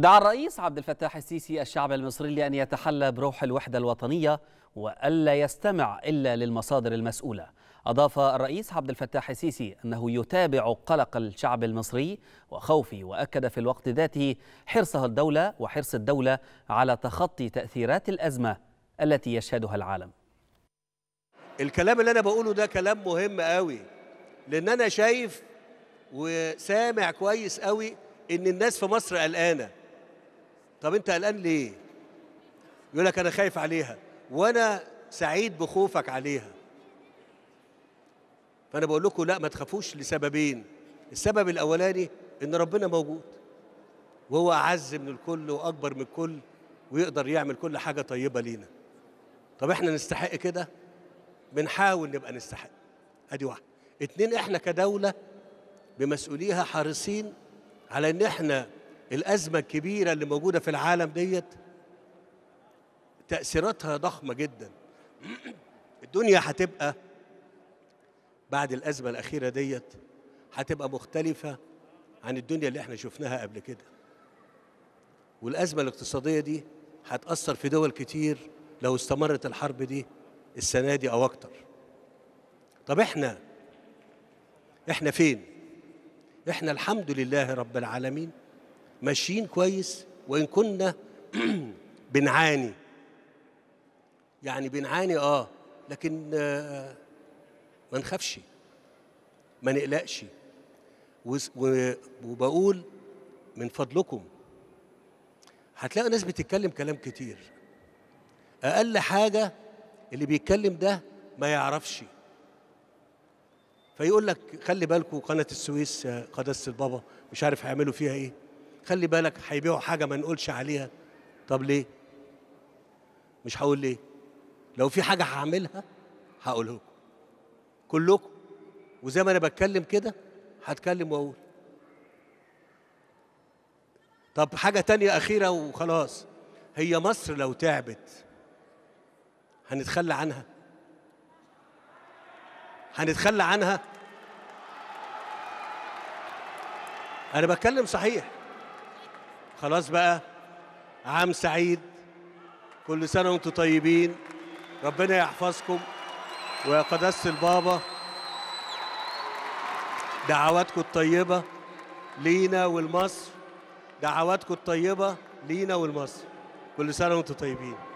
دعا الرئيس عبد الفتاح السيسي الشعب المصري لأن يتحلى بروح الوحدة الوطنية وألا يستمع إلا للمصادر المسؤولة أضاف الرئيس عبد الفتاح السيسي أنه يتابع قلق الشعب المصري وخوفه وأكد في الوقت ذاته حرصها الدولة وحرص الدولة على تخطي تأثيرات الأزمة التي يشهدها العالم الكلام اللي أنا بقوله ده كلام مهم قوي لأن أنا شايف وسامع كويس قوي إن الناس في مصر قلقانة طب انت قلقان ليه يقول لك انا خايف عليها وانا سعيد بخوفك عليها فانا بقول لكم لا ما تخافوش لسببين السبب الاولاني ان ربنا موجود وهو اعز من الكل واكبر من الكل ويقدر يعمل كل حاجه طيبه لينا طب احنا نستحق كده بنحاول نبقى نستحق ادي واحد اتنين احنا كدوله بمسؤوليها حريصين على ان احنا الأزمة الكبيرة اللي موجودة في العالم ديت تأثيراتها ضخمة جدا الدنيا هتبقى بعد الأزمة الأخيرة ديت هتبقى مختلفة عن الدنيا اللي احنا شفناها قبل كده والأزمة الاقتصادية دي هتأثر في دول كتير لو استمرت الحرب دي السنة دي أو أكتر طب احنا احنا فين؟ احنا الحمد لله رب العالمين ماشيين كويس وإن كنا بنعاني يعني بنعاني آه لكن آه ما نخافش ما نقلقش وبقول من فضلكم هتلاقوا ناس بتتكلم كلام كتير اقل حاجه اللي بيتكلم ده ما يعرفش فيقول لك خلي بالكم قناه السويس آه، قداسه البابا مش عارف هيعملوا فيها ايه خلي بالك هيبيعوا حاجه ما نقولش عليها طب ليه مش هقول ليه لو في حاجه هعملها هقولها لكم كلكم وزي ما انا بتكلم كده هتكلم واقول طب حاجه تانية اخيره وخلاص هي مصر لو تعبت هنتخلى عنها هنتخلى عنها انا بتكلم صحيح خلاص بقى عام سعيد كل سنة وانتم طيبين ربنا يحفظكم ويا قداسة البابا دعواتكم الطيبة لينا والمصر دعواتكم الطيبة لينا والمصر كل سنة وانتم طيبين